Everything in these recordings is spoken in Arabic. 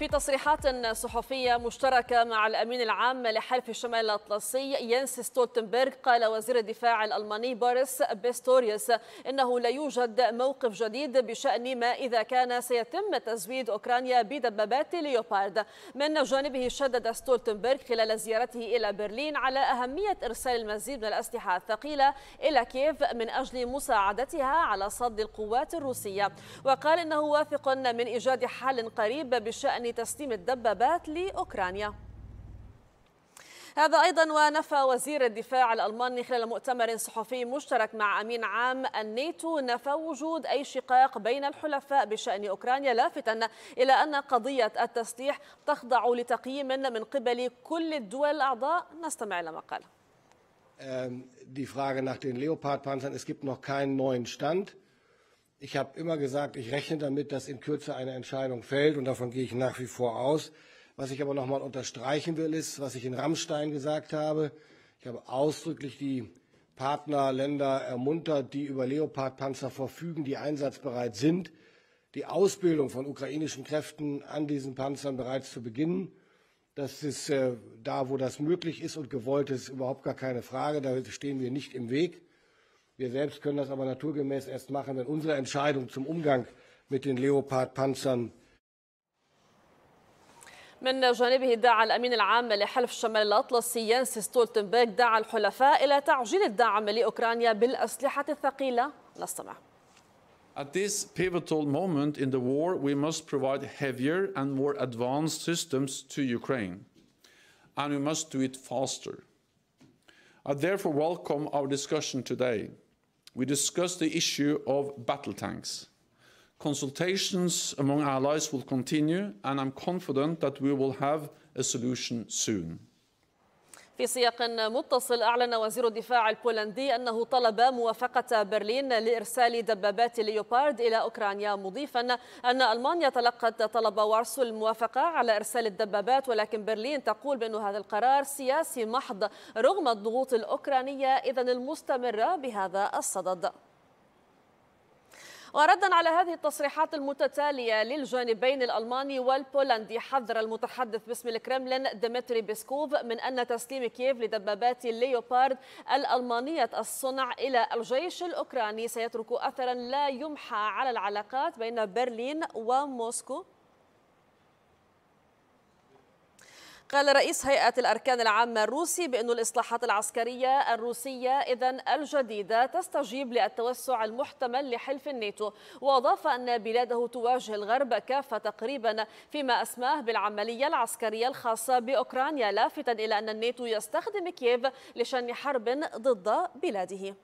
في تصريحات صحفية مشتركة مع الأمين العام لحلف الشمال الأطلسي ينس ستولتنبرغ قال وزير الدفاع الألماني بوريس بيستوريوس إنه لا يوجد موقف جديد بشأن ما إذا كان سيتم تزويد أوكرانيا بدبابات ليوبارد من جانبه شدد ستولتنبرغ خلال زيارته إلى برلين على أهمية إرسال المزيد من الأسلحة الثقيلة إلى كييف من أجل مساعدتها على صد القوات الروسية وقال إنه واثق من إيجاد حل قريب بشأن لتسليم الدبابات لأوكرانيا هذا أيضا ونفى وزير الدفاع الألماني خلال مؤتمر صحفي مشترك مع أمين عام الناتو نفى وجود أي شقاق بين الحلفاء بشأن أوكرانيا لافتا إلى أن قضية التسليح تخضع لتقييم من قبل كل الدول الأعضاء نستمع إلى مقاله ähm, Die Frage nach den Leopard-Panzern, es gibt noch keinen neuen Stand. Ich habe immer gesagt, ich rechne damit, dass in Kürze eine Entscheidung fällt und davon gehe ich nach wie vor aus. Was ich aber noch mal unterstreichen will, ist, was ich in Rammstein gesagt habe. Ich habe ausdrücklich die Partnerländer ermuntert, die über Leopardpanzer verfügen, die einsatzbereit sind, die Ausbildung von ukrainischen Kräften an diesen Panzern bereits zu beginnen. Das ist äh, da, wo das möglich ist und gewollt ist, überhaupt gar keine Frage. Da stehen wir nicht im Weg. Wir selbst können das aber naturgemäß erst machen, wenn unsere Entscheidung zum Umgang mit den Leopard-Panzern من جانبه دعا الأمين العام لحلف الشمال الأطلسي يانس ستولتنبرغ دعا الحلفاء إلى تعجيل الدعم لأوكرانيا بالأسلحة الثقيلة نستمع At this pivotal moment in the war, we must provide heavier and more advanced systems to Ukraine. And we must do it faster. I therefore welcome our discussion today. we discussed the issue of battle tanks. Consultations among allies will continue, and I'm confident that we will have a solution soon. في سياق متصل أعلن وزير الدفاع البولندي أنه طلب موافقة برلين لإرسال دبابات ليوبارد إلى أوكرانيا مضيفا أن ألمانيا تلقت طلب وارسو الموافقة على إرسال الدبابات ولكن برلين تقول بأن هذا القرار سياسي محض رغم الضغوط الأوكرانية إذا المستمرة بهذا الصدد وردا على هذه التصريحات المتتالية للجانبين الألماني والبولندي حذر المتحدث باسم الكرملين ديمتري بيسكوف من أن تسليم كييف لدبابات ليوبارد الألمانية الصنع إلى الجيش الأوكراني سيترك أثرا لا يمحى على العلاقات بين برلين وموسكو قال رئيس هيئة الأركان العامة الروسي بأن الإصلاحات العسكرية الروسية إذا الجديدة تستجيب للتوسع المحتمل لحلف الناتو وأضاف أن بلاده تواجه الغرب كافة تقريبا فيما أسماه بالعملية العسكرية الخاصة بأوكرانيا لافتا إلى أن الناتو يستخدم كييف لشن حرب ضد بلاده.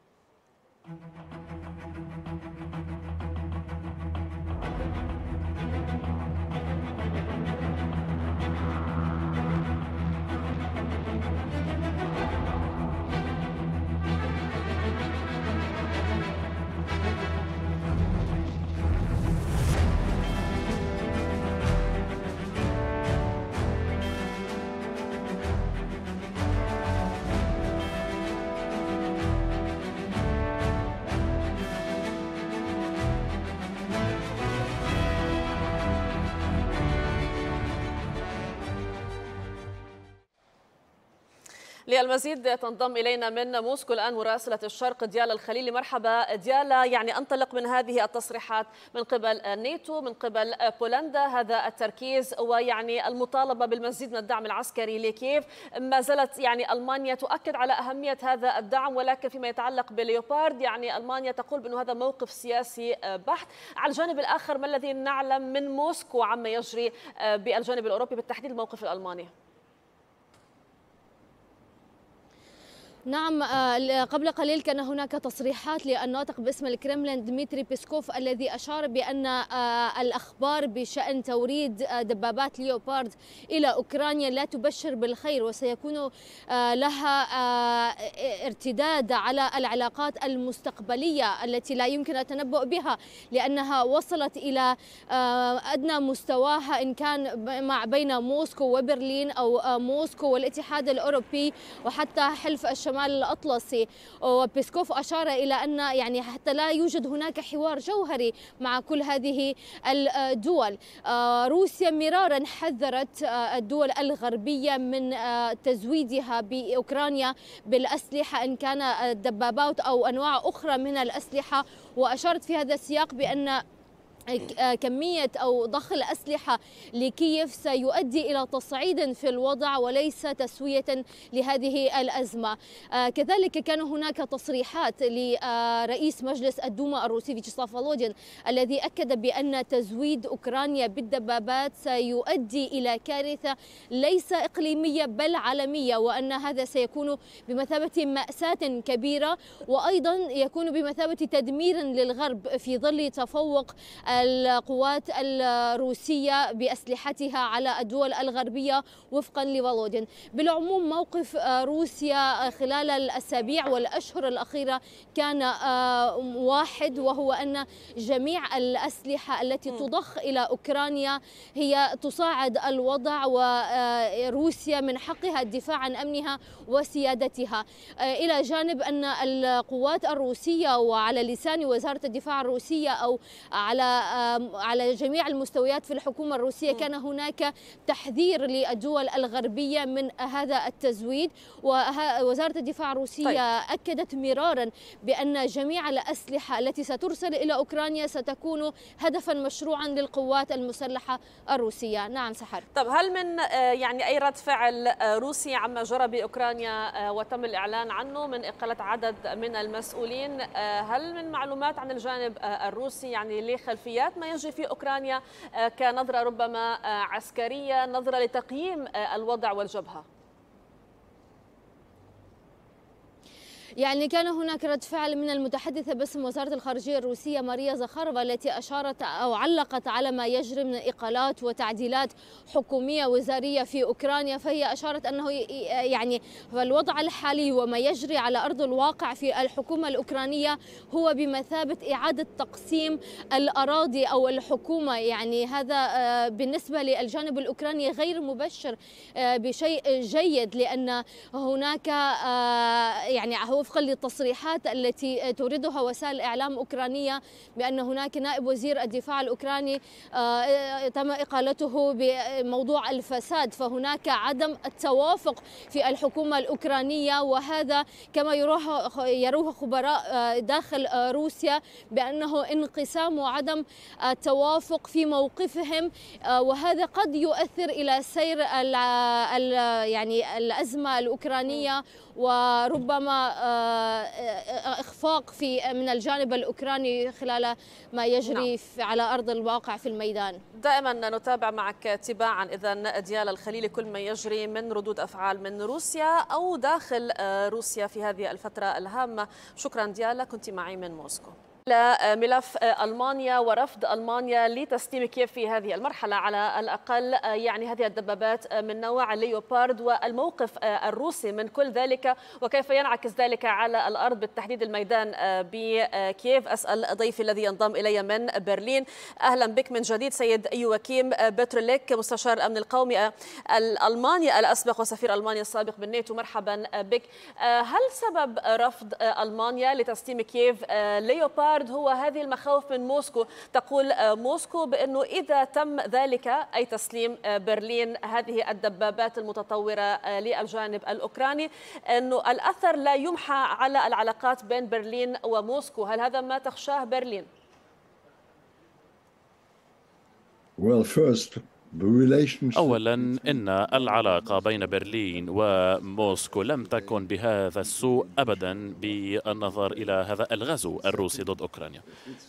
للمزيد تنضم إلينا من موسكو الآن مراسلة الشرق ديالا الخليلي مرحبا ديالا يعني أنطلق من هذه التصريحات من قبل نيتو من قبل بولندا هذا التركيز ويعني المطالبة بالمزيد من الدعم العسكري لكييف ما زالت يعني ألمانيا تؤكد على أهمية هذا الدعم ولكن فيما يتعلق بليوبارد يعني ألمانيا تقول بأنه هذا موقف سياسي بحت على الجانب الآخر ما الذي نعلم من موسكو عما يجري بالجانب الأوروبي بالتحديد الموقف الألماني نعم آه، قبل قليل كان هناك تصريحات للناطق باسم الكرملين ديمتري بيسكوف الذي أشار بأن آه، الأخبار بشأن توريد آه، دبابات ليوبارد إلى أوكرانيا لا تبشر بالخير وسيكون لها ارتداد على العلاقات المستقبلية التي لا يمكن التنبؤ بها لأنها وصلت إلى أدنى مستواها إن كان مع بين موسكو وبرلين أو موسكو والاتحاد الأوروبي وحتى حلف الشمال جمال الأطلسي وبيسكوف أشار إلى أن يعني حتى لا يوجد هناك حوار جوهري مع كل هذه الدول آه، روسيا مرارا حذرت آه، الدول الغربية من آه، تزويدها بأوكرانيا بالأسلحة إن كان الدبابات أو أنواع أخرى من الأسلحة وأشارت في هذا السياق بأن آه، كمية أو ضخ الأسلحة لكييف سيؤدي إلى تصعيد في الوضع وليس تسوية لهذه الأزمة آه، كذلك كان هناك تصريحات لرئيس مجلس الدوما الروسي فيتشيسلاف فالوجين الذي أكد بأن تزويد أوكرانيا بالدبابات سيؤدي إلى كارثة ليس إقليمية بل عالمية وأن هذا سيكون بمثابة مأساة كبيرة وأيضا يكون بمثابة تدمير للغرب في ظل تفوق آه، القوات الروسية بأسلحتها على الدول الغربية وفقا لفولودين بالعموم موقف آه، روسيا آه، خلال الأسابيع والأشهر الأخيرة كان آه، واحد وهو أن جميع الأسلحة التي تضخ إلى أوكرانيا هي تصاعد الوضع وروسيا من حقها الدفاع عن أمنها وسيادتها إلى جانب أن القوات الروسية وعلى لسان وزارة الدفاع الروسية أو على على جميع المستويات في الحكومة الروسية كان هناك تحذير للدول الغربية من هذا التزويد ووزارة الدفاع الروسية طيب. أكدت مرارا بأن جميع الأسلحة التي سترسل إلى أوكرانيا ستكون هدفا مشروعا للقوات المسلحة الروسية نعم سحر طب هل من آه، يعني أي رد فعل آه، روسي عما جرى بأوكرانيا آه، وتم الإعلان عنه من إقالة عدد من المسؤولين هل من معلومات عن الجانب الروسي يعني لخلفية خلفية ايجابيات ما يجري في اوكرانيا آه، كنظره ربما آه، عسكريه نظره لتقييم آه، الوضع والجبهه يعني كان هناك رد فعل من المتحدثة باسم وزارة الخارجية الروسية ماريا زخارفا التي أشارت أو علقت على ما يجري من إقالات وتعديلات حكومية وزارية في أوكرانيا فهي أشارت أنه يعني الوضع الحالي وما يجري على أرض الواقع في الحكومة الأوكرانية هو بمثابة إعادة تقسيم الأراضي أو الحكومة يعني هذا آه، بالنسبة للجانب الأوكراني غير مبشر آه، بشيء جيد لأن هناك آه، يعني هو وفقا للتصريحات التي توردها وسائل الإعلام أوكرانية بأن هناك نائب وزير الدفاع الأوكراني آه، آه، تم إقالته بموضوع الفساد فهناك عدم التوافق في الحكومة الأوكرانية وهذا كما يروه خبراء آه، داخل روسيا بأنه انقسام وعدم التوافق في موقفهم وهذا قد يؤثر إلى سير الـ الـ يعني الأزمة الأوكرانية وربما اخفاق في من الجانب الاوكراني خلال ما يجري نعم. على ارض الواقع في الميدان دائما نتابع معك تباعا اذا ديال الخليل كل ما يجري من ردود افعال من روسيا او داخل آه، روسيا في هذه الفتره الهامه شكرا ديالا كنت معي من موسكو حول ملف المانيا ورفض المانيا لتسليم كييف في هذه المرحله على الاقل يعني هذه الدبابات من نوع ليوبارد والموقف الروسي من كل ذلك وكيف ينعكس ذلك على الارض بالتحديد الميدان بكييف اسال ضيفي الذي ينضم الي من برلين اهلا بك من جديد سيد يواكيم بترليك مستشار الامن القومي الالماني الاسبق وسفير المانيا السابق بالناتو مرحبا بك هل سبب رفض المانيا لتسليم كييف ليوبارد العارض هو هذه المخاوف من موسكو تقول آه، موسكو بأنه إذا تم ذلك أي تسليم آه، برلين هذه الدبابات المتطورة آه، للجانب الأوكراني أنه الأثر لا يمحى على العلاقات بين برلين وموسكو هل هذا ما تخشاه برلين؟ Well, first, اولا ان العلاقه بين برلين وموسكو لم تكن بهذا السوء ابدا بالنظر الى هذا الغزو الروسي ضد اوكرانيا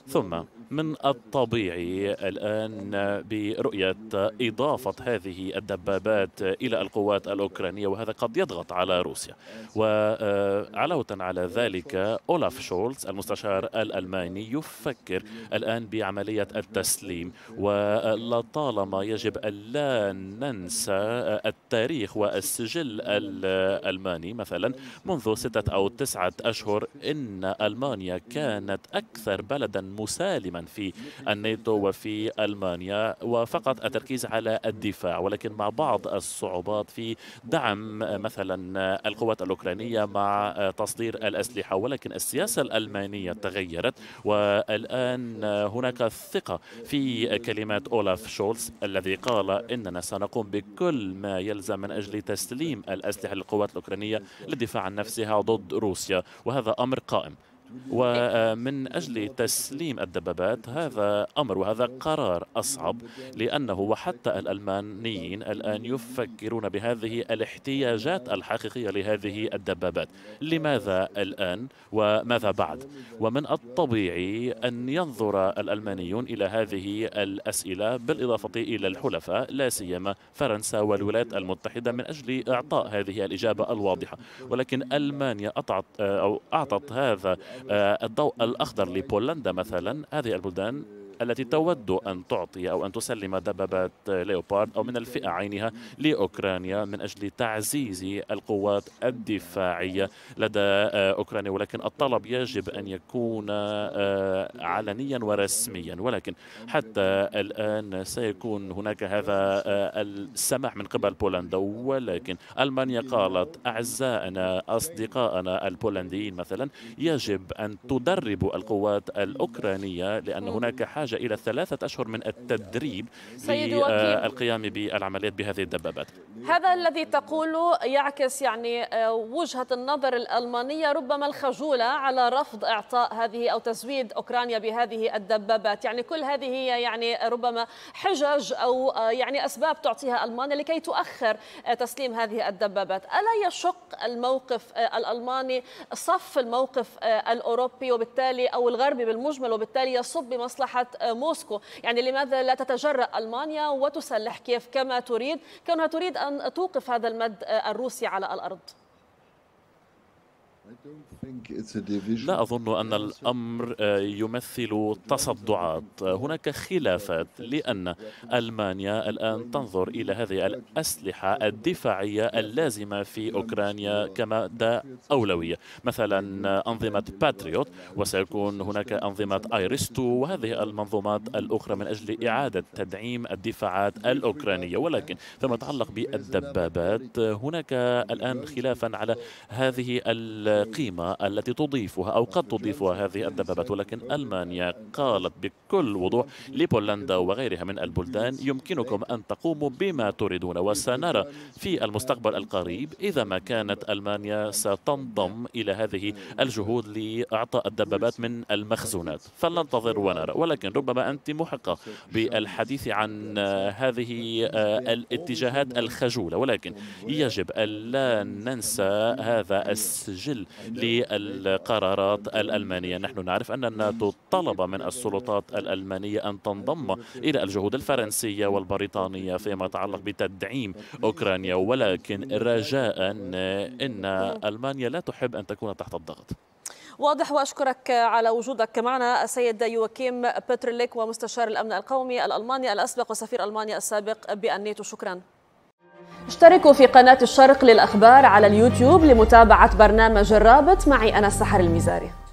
ثم من الطبيعي الان برؤيه اضافه هذه الدبابات الى القوات الاوكرانيه وهذا قد يضغط على روسيا وعلاوه على ذلك اولاف شولتز المستشار الالماني يفكر الان بعمليه التسليم ولطالما يجب يجب ألا ننسى التاريخ والسجل الألماني مثلا منذ ستة أو تسعة أشهر إن ألمانيا كانت أكثر بلدا مسالما في الناتو وفي ألمانيا وفقط التركيز على الدفاع ولكن مع بعض الصعوبات في دعم مثلا القوات الأوكرانية مع تصدير الأسلحة ولكن السياسة الألمانية تغيرت والآن هناك ثقة في كلمات أولاف شولز الذي قال إننا سنقوم بكل ما يلزم من أجل تسليم الأسلحة للقوات الأوكرانية للدفاع عن نفسها ضد روسيا وهذا أمر قائم ومن أجل تسليم الدبابات هذا أمر وهذا قرار أصعب لأنه وحتى الألمانيين الآن يفكرون بهذه الاحتياجات الحقيقية لهذه الدبابات لماذا الآن وماذا بعد ومن الطبيعي أن ينظر الألمانيون إلى هذه الأسئلة بالإضافة إلى الحلفاء لا سيما فرنسا والولايات المتحدة من أجل إعطاء هذه الإجابة الواضحة ولكن ألمانيا أطعت أو أعطت هذا آه، الضوء الأخضر لبولندا مثلا هذه البلدان التي تود أن تعطي أو أن تسلم دبابات ليوبارد أو من الفئة عينها لأوكرانيا من أجل تعزيز القوات الدفاعية لدى أوكرانيا ولكن الطلب يجب أن يكون آه، علنيا ورسميا ولكن حتى الآن سيكون هناك هذا آه، السماح من قبل بولندا ولكن ألمانيا قالت أعزائنا أصدقائنا البولنديين مثلا يجب أن تدربوا القوات الأوكرانية لأن هناك حاجة بحاجة إلى ثلاثة أشهر من التدريب للقيام بالعمليات بهذه الدبابات هذا الذي تقوله يعكس يعني آه، وجهة النظر الألمانية ربما الخجولة على رفض إعطاء هذه أو تزويد أوكرانيا بهذه الدبابات يعني كل هذه هي يعني ربما حجج أو آه، يعني أسباب تعطيها ألمانيا لكي تؤخر آه، تسليم هذه الدبابات ألا يشق الموقف الألماني صف الموقف الأوروبي وبالتالي أو الغربي بالمجمل وبالتالي يصب بمصلحة موسكو يعني لماذا لا تتجرأ ألمانيا وتسلح كيف كما تريد كونها تريد أن توقف هذا المد الروسي على الأرض لا أظن أن الأمر آه، يمثل تصدعات آه، هناك خلافات لأن ألمانيا الآن تنظر إلى هذه الأسلحة الدفاعية اللازمة في أوكرانيا كمادة أولوية مثلا أنظمة باتريوت وسيكون هناك أنظمة آيرستو وهذه المنظومات الأخرى من أجل إعادة تدعيم الدفاعات الأوكرانية ولكن فيما يتعلق بالدبابات هناك الآن خلافا على هذه ال القيمة التي تضيفها أو قد تضيفها هذه الدبابة ولكن ألمانيا قالت بكل وضوح لبولندا وغيرها من البلدان يمكنكم أن تقوموا بما تريدون وسنرى في المستقبل القريب إذا ما كانت ألمانيا ستنضم إلى هذه الجهود لإعطاء الدبابات من المخزونات فلننتظر ونرى ولكن ربما أنت محقة بالحديث عن هذه آه، الاتجاهات الخجولة ولكن يجب ألا ننسى هذا السجل للقرارات الألمانية نحن نعرف أن الناتو طلب من السلطات الألمانية أن تنضم إلى الجهود الفرنسية والبريطانية فيما يتعلق بتدعيم أوكرانيا ولكن رجاء إن ألمانيا لا تحب أن تكون تحت الضغط واضح واشكرك على وجودك معنا السيد يوكيم بترليك ومستشار الامن القومي الالماني الاسبق وسفير المانيا السابق بالنيتو شكرا اشتركوا في قناة الشرق للأخبار على اليوتيوب لمتابعة برنامج الرابط معي أنا السحر المزاري